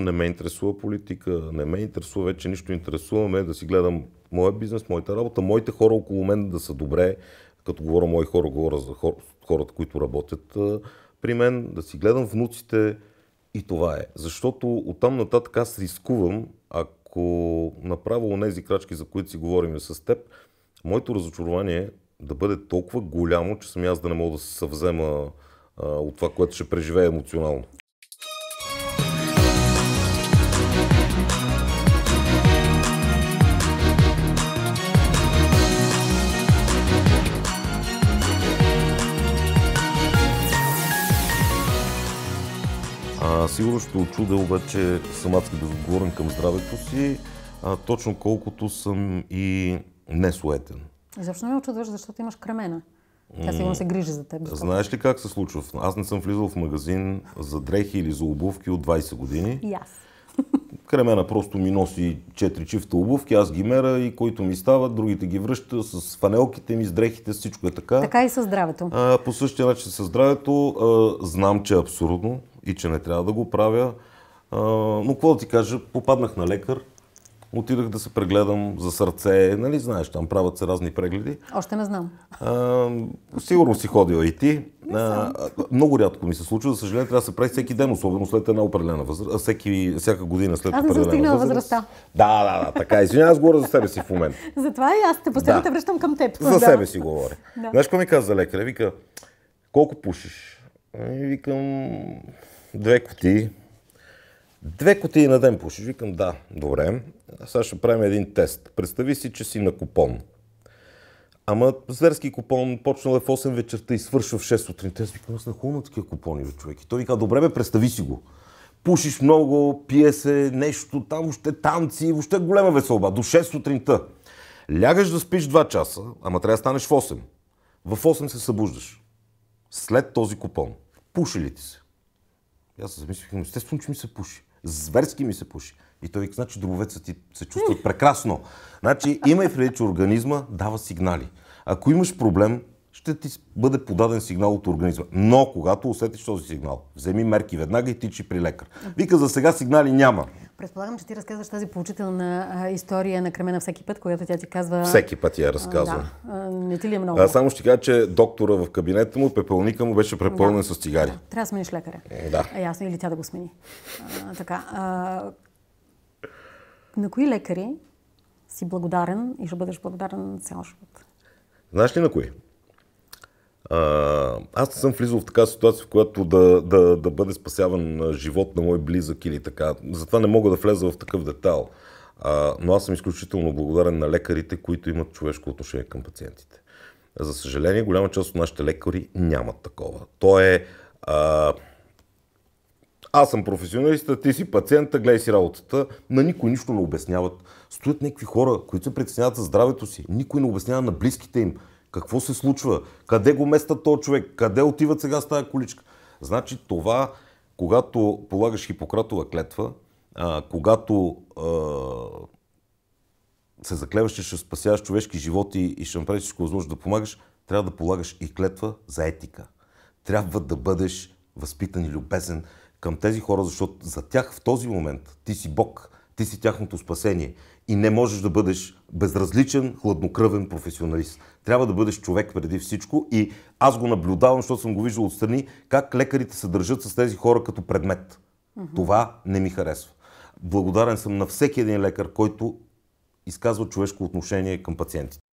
Не ме интересува политика, не ме интересува вече нищо. интересува, ме да си гледам моя бизнес, моята работа, моите хора около мен да са добре. Като говоря мои хора, говоря за хората, които работят при мен, да си гледам внуците и това е. Защото оттам нататък аз рискувам, ако направя тези крачки, за които си говорим с теб, моето разочарование е да бъде толкова голямо, че съм аз да не мога да се съвзема от това, което ще преживея емоционално. сигурно ще очудя обаче съм адски безотговорен към здравето си, а, точно колкото съм и несуетен. И защо не ме очудваш, защото имаш кремена? Тя сигурно се грижи за теб. Знаеш ли как се случва? Аз не съм влизал в магазин за дрехи или за обувки от 20 години. И Кремена просто ми носи 4 чифта обувки, аз ги мера и които ми стават, другите ги връща с фанелките ми, с дрехите, всичко е така. Така и със здравето. А, по същия начин със здравето а, знам, че е абсурдно и че не трябва да го правя. А, но какво да ти кажа, попаднах на лекар, отидах да се прегледам за сърце, нали, знаеш, там правят се разни прегледи. Още не знам. А, сигурно си ходила и ти. А, много рядко ми се случва, за съжаление трябва да се прави всеки ден, особено след една определена възраст, всеки, всяка година след аз определена възраст. Аз не съм стигнала възрастта. Да, да, да, така. Е. Извинявай, аз говоря за себе си в момента. Затова и аз те постоянно да. те връщам към теб. За да. себе си говоря. Да. Знаеш какво ми каза лекаря? Вика, колко пушиш? И ами, викам, две кутии. Две кутии на ден пушиш. Викам, да, добре. Сега ще правим един тест. Представи си, че си на купон. Ама зверски купон почнал е в 8 вечерта и свършва в 6 сутринта. Аз викам, аз на хубаво такива купони, бе, човек. И той вика, добре, бе, представи си го. Пушиш много, пие се, нещо там, въобще танци, въобще голема веселба. До 6 сутринта. Лягаш да спиш 2 часа, ама трябва да станеш в 8. В 8 се събуждаш. След този купон. Пуши ли ти се? аз се замислих, естествено, че ми се пуши. Зверски ми се пуши. И той вика, значи дробовецът ти се чувстват прекрасно. Значи, има и в организма дава сигнали. Ако имаш проблем, ще ти бъде подаден сигнал от организма. Но когато усетиш този сигнал, вземи мерки веднага и тичи при лекар. Вика, за сега сигнали няма. Предполагам, че ти разказваш тази получителна история на Кремена всеки път, която тя ти казва. Всеки път я разказва. Да. Не ти ли е много? А, само ще кажа, че доктора в кабинета му, пепелника му беше препълнен да. с цигари. Да. Трябва да смениш лекаря. Е, да. А, е, ясно, или тя да го смени. А, така. А, на кои лекари си благодарен и ще бъдеш благодарен цял живот? Знаеш ли на кои? А, аз не съм влизал в такава ситуация, в която да, да, да бъде спасяван живот на мой близък или така. Затова не мога да влеза в такъв детал. А, но аз съм изключително благодарен на лекарите, които имат човешко отношение към пациентите. За съжаление, голяма част от нашите лекари нямат такова. То е... А, аз съм професионалиста, ти си пациента, гледай си работата. На никой нищо не обясняват. Стоят някакви хора, които се притесняват за здравето си. Никой не обяснява на близките им. Какво се случва? Къде го места този човек? Къде отиват сега с тази количка? Значи това, когато полагаш Хипократова клетва, а, когато а, се заклеваш, че ще спасяваш човешки животи и ще направиш всичко възможно да помагаш, трябва да полагаш и клетва за етика. Трябва да бъдеш възпитан и любезен към тези хора, защото за тях в този момент ти си Бог ти си тяхното спасение. И не можеш да бъдеш безразличен, хладнокръвен професионалист. Трябва да бъдеш човек преди всичко и аз го наблюдавам, защото съм го виждал отстрани, как лекарите се държат с тези хора като предмет. Mm-hmm. Това не ми харесва. Благодарен съм на всеки един лекар, който изказва човешко отношение към пациентите.